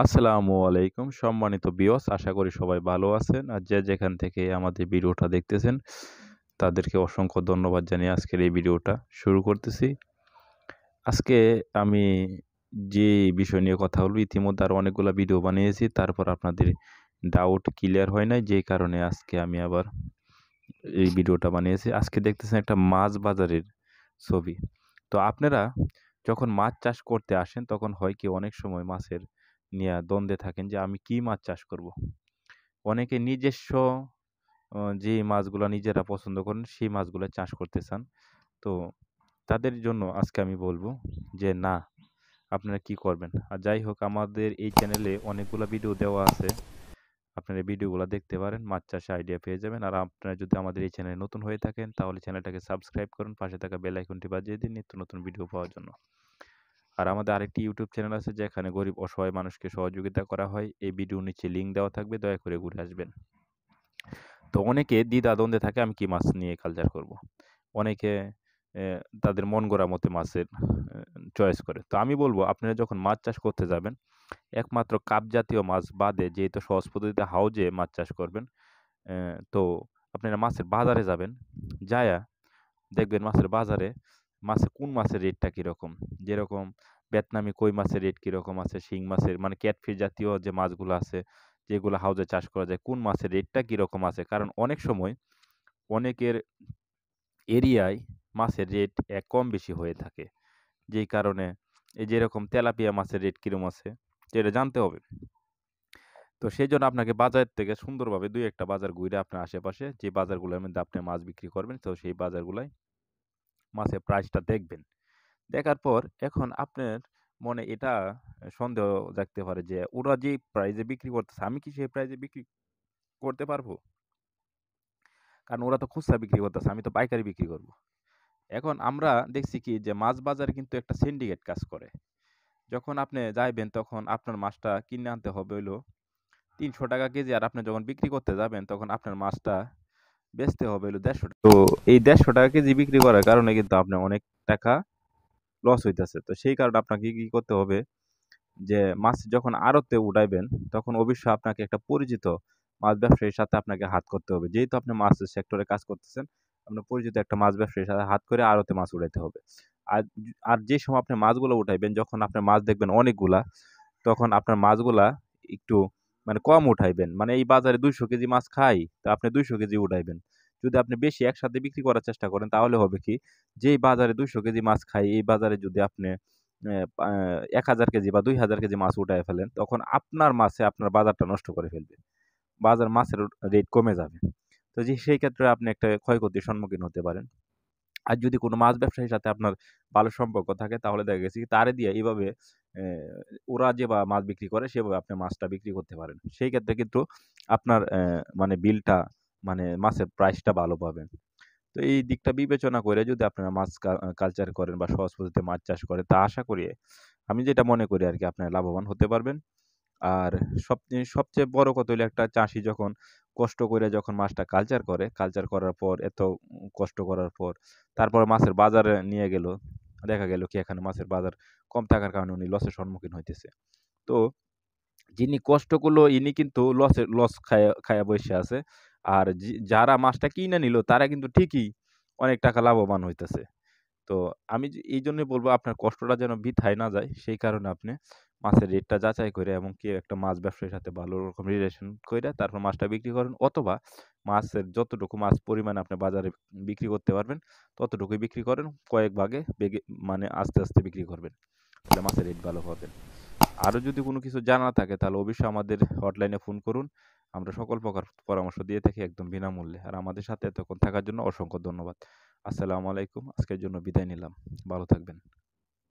আসসালামু আলাইকুম সম্মানিত বিওস আশা করি সবাই ভালো আছেন আর যে যেখান থেকে আমাদের ভিডিওটা দেখতেছেন তাদেরকে অসংখ্য ধন্যবাদ জানিয়ে আজকের এই ভিডিওটা শুরু করতেছি আজকে আমি যে বিষয় নিয়ে কথা বলবো ইতিমধ্যে আর অনেকগুলো ভিডিও বানিয়েছি তারপর আপনাদের ডাউট ক্লিয়ার হয় নাই যে কারণে আজকে আমি আবার এই ভিডিওটা বানিয়েছি আজকে দেখতেছেন একটা মাছ বাজারের ছবি তো আপনারা যখন মাছ চাষ করতে আসেন তখন হয় কি অনেক সময় মাছের নিয়ে দ্বন্দ্বে থাকেন যে আমি কি মাছ চাষ করব। অনেকে নিজস্ব যে মাছগুলো নিজেরা পছন্দ করেন সেই মাছগুলো চাষ করতে চান তো তাদের জন্য আজকে আমি বলবো যে না আপনারা কি করবেন আর যাই হোক আমাদের এই চ্যানেলে অনেকগুলো ভিডিও দেওয়া আছে আপনারা ভিডিওগুলো দেখতে পারেন মাছ চাষে আইডিয়া পেয়ে যাবেন আর আপনারা যদি আমাদের এই চ্যানেলে নতুন হয়ে থাকেন তাহলে চ্যানেলটাকে সাবস্ক্রাইব করুন পাশে থাকা বেল আইকনটি বাজিয়ে দিন নিত্য নতুন ভিডিও পাওয়ার জন্য আর আমাদের আরেকটি ইউটিউব চ্যানেল আছে যেখানে গরিব অসহায় মানুষকে সহযোগিতা করা হয় এই ভিডিও নিচে লিঙ্ক দেওয়া থাকবে দয়া করে ঘুরে আসবেন তো অনেকে দ্বন্দ্বে থাকে আমি কি মাছ নিয়ে কালচার করব। অনেকে তাদের মন গড়া মতে মাছের চয়েস করে তো আমি বলবো আপনারা যখন মাছ চাষ করতে যাবেন একমাত্র কাপ জাতীয় মাছ বাদে যেহেতু সহজ পদ্ধতিতে হাউজে মাছ চাষ করবেন তো আপনারা মাছের বাজারে যাবেন যায়া দেখবেন মাছের বাজারে মাছে কোন মাছের রেটটা কীরকম যেরকম বেতনামি কই মাছের রেট কীরকম আছে শিং মাছের মানে ক্যাটফিশ জাতীয় যে মাছগুলো আছে যেগুলো হাউজে চাষ করা যায় কোন মাছের রেটটা কীরকম আছে কারণ অনেক সময় অনেকের এরিয়ায় মাছের রেট এক কম বেশি হয়ে থাকে যেই কারণে এই যেরকম তেলাপিয়া মাছের রেট কীরকম আছে সেটা জানতে হবে তো সেই জন্য আপনাকে বাজার থেকে সুন্দরভাবে দুই একটা বাজার ঘুরে আপনার আশেপাশে যে বাজারগুলোর মধ্যে আপনি মাছ বিক্রি করবেন তো সেই বাজারগুলোয় মাছের প্রাইসটা দেখবেন দেখার পর এখন আপনার মনে এটা সন্দেহ দেখতে পারে যে ওরা যে প্রাইজে বিক্রি করতেছে আমি কি সেই প্রাইজে বিক্রি করতে পারবো কারণ ওরা তো খুচরা বিক্রি করতেছে আমি তো পাইকারি বিক্রি করব। এখন আমরা দেখছি কি যে মাছ বাজারে কিন্তু একটা সিন্ডিকেট কাজ করে যখন আপনি যাইবেন তখন আপনার মাছটা কিনে আনতে হবে হইলো তিনশো টাকা কেজি আর আপনি যখন বিক্রি করতে যাবেন তখন আপনার মাছটা বেচতে হবে হলো দেড়শো টাকা তো এই দেড়শো টাকা কেজি বিক্রি করার কারণে কিন্তু আপনার অনেক টাকা লস হইতেছে তো সেই কারণে আপনাকে কী করতে হবে যে মাছ যখন আড়তে উঠাইবেন তখন অবশ্যই আপনাকে একটা পরিচিত মাছ ব্যবসায়ীর সাথে আপনাকে হাত করতে হবে যেহেতু আপনি মাছ সেক্টরে কাজ করতেছেন আপনার পরিচিত একটা মাছ ব্যবসায়ীর সাথে হাত করে আড়তে মাছ উঠাইতে হবে আর আর যে সময় আপনি মাছগুলো উঠাইবেন যখন আপনার মাছ দেখবেন অনেকগুলা তখন আপনার মাছগুলা একটু মানে কম উঠাইবেন মানে এই বাজারে দুইশো কেজি মাছ খাই তা আপনি দুইশো কেজি উঠাইবেন যদি আপনি বেশি একসাথে বিক্রি করার চেষ্টা করেন তাহলে হবে কি যেই বাজারে দুইশো কেজি মাছ খাই এই বাজারে যদি আপনি এক হাজার কেজি বা দুই হাজার কেজি মাছ উঠায় ফেলেন তখন আপনার মাছে আপনার বাজারটা নষ্ট করে ফেলবে বাজার মাছের রেট কমে যাবে তো যে সেই ক্ষেত্রে আপনি একটা ক্ষয়ক্ষতির সম্মুখীন হতে পারেন আর যদি কোনো মাছ ব্যবসায়ীর সাথে আপনার ভালো সম্পর্ক থাকে তাহলে দেখা গেছে তারে দিয়ে এইভাবে ওরা যে বা মাছ বিক্রি করে সেভাবে আপনি মাছটা বিক্রি করতে পারেন সেই ক্ষেত্রে কিন্তু আপনার মানে বিলটা মানে মাছের প্রাইসটা ভালো পাবেন তো এই দিকটা বিবেচনা করে যদি আপনারা মাছ কালচার করেন বা সহজ পদ্ধতিতে মাছ চাষ করেন তা আশা করি আমি যেটা মনে করি আর কি আপনারা লাভবান হতে পারবেন আর সব সবচেয়ে বড় কথা হলো একটা চাষি যখন কষ্ট করে যখন মাছটা কালচার করে কালচার করার পর এত কষ্ট করার পর তারপর মাছের বাজারে নিয়ে গেল দেখা গেল কি এখানে মাছের বাজার কম থাকার কারণে উনি লসের সম্মুখীন হইতেছে তো যিনি কষ্ট করলো ইনি কিন্তু লসের লস খায় খায়া বসে আছে আর যারা মাছটা কিনে নিল তারা কিন্তু ঠিকই অনেক টাকা লাভবান হইতেছে তো আমি এই জন্য বলবো আপনার কষ্টটা যেন বৃথায় না যায় সেই কারণে আপনি মাছের রেটটা যাচাই করে এবং কি একটা মাছ ব্যবসায়ীর সাথে ভালো রকম রিলেশন করে তারপর মাছটা বিক্রি করেন অথবা মাছের যতটুকু মাছ পরিমাণ আপনি বাজারে বিক্রি করতে পারবেন ততটুকুই বিক্রি করেন কয়েক ভাগে বেগে মানে আস্তে আস্তে বিক্রি করবেন তাহলে মাছের রেট ভালো পাবেন আরও যদি কোনো কিছু জানা থাকে তাহলে অবশ্যই আমাদের হটলাইনে ফোন করুন আমরা সকল প্রকার পরামর্শ দিয়ে থাকি একদম বিনামূল্যে আর আমাদের সাথে এতক্ষণ থাকার জন্য অসংখ্য ধন্যবাদ আসসালামু আলাইকুম আজকের জন্য বিদায় নিলাম ভালো থাকবেন